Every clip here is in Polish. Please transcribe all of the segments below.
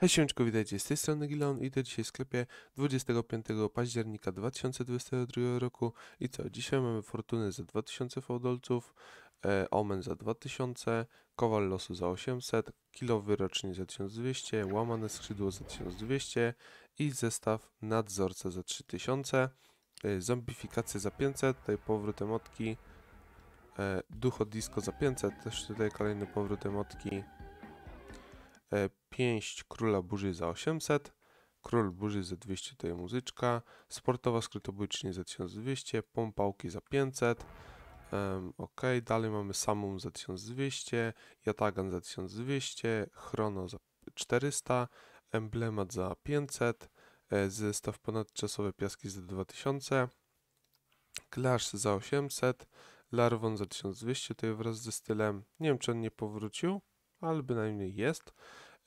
Hej siemczko, witajcie z tej strony Gilon i dzisiaj w sklepie 25 października 2022 roku i co, dzisiaj mamy Fortuny za 2000 fałdolców, e, Omen za 2000, Kowal Losu za 800, kilo Rocznie za 1200, Łamane Skrzydło za 1200 i zestaw Nadzorca za 3000, e, Zombifikacja za 500, tutaj powrót emotki, e, Ducho Disco za 500, też tutaj kolejny powrót emotki, 5 e, Króla Burzy za 800, Król Burzy za 200 to jest muzyczka, Sportowa Skrytobójczyni za 1200, Pompałki za 500, um, ok, dalej mamy Samum za 1200, Jatagan za 1200, Chrono za 400, Emblemat za 500, e, zestaw ponadczasowe Piaski za 2000, Clash za 800, Larwon za 1200 to tutaj wraz ze stylem. Nie wiem, czy on nie powrócił ale bynajmniej jest.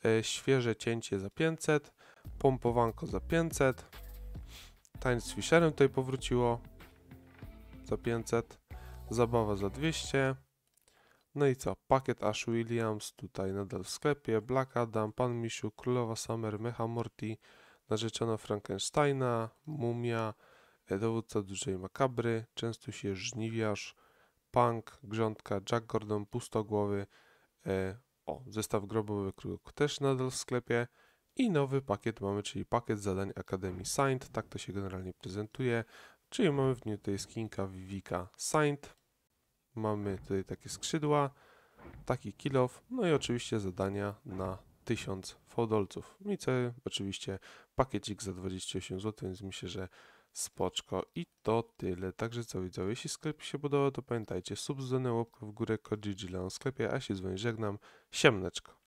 E, świeże cięcie za 500, pompowanko za 500, tańc z Fisherem tutaj powróciło za 500, zabawa za 200. No i co? Pakiet Ash Williams tutaj nadal w sklepie, Black Adam, Pan Misiu, Królowa Summer, Mecha Morty, Narzeczona Frankensteina, Mumia, e, Dowódca Dużej Makabry, Często się Żniwiarz, Punk, Grządka, Jack Gordon, Pustogłowy, e, o, zestaw grobowy kruk też nadal w sklepie. I nowy pakiet mamy, czyli pakiet zadań Akademii Saint. Tak to się generalnie prezentuje. Czyli mamy w nim tutaj skinka Vivika Saint, Mamy tutaj takie skrzydła, taki kilof, no i oczywiście zadania na 1000 fodolców. I co oczywiście pakiecik za 28 zł, więc myślę, że Spoczko i to tyle. Także co widzę, jeśli sklep się budował, to pamiętajcie, subzone łapkę w górę, kod GG Leon sklepie, a się z żegnam. Siemneczko.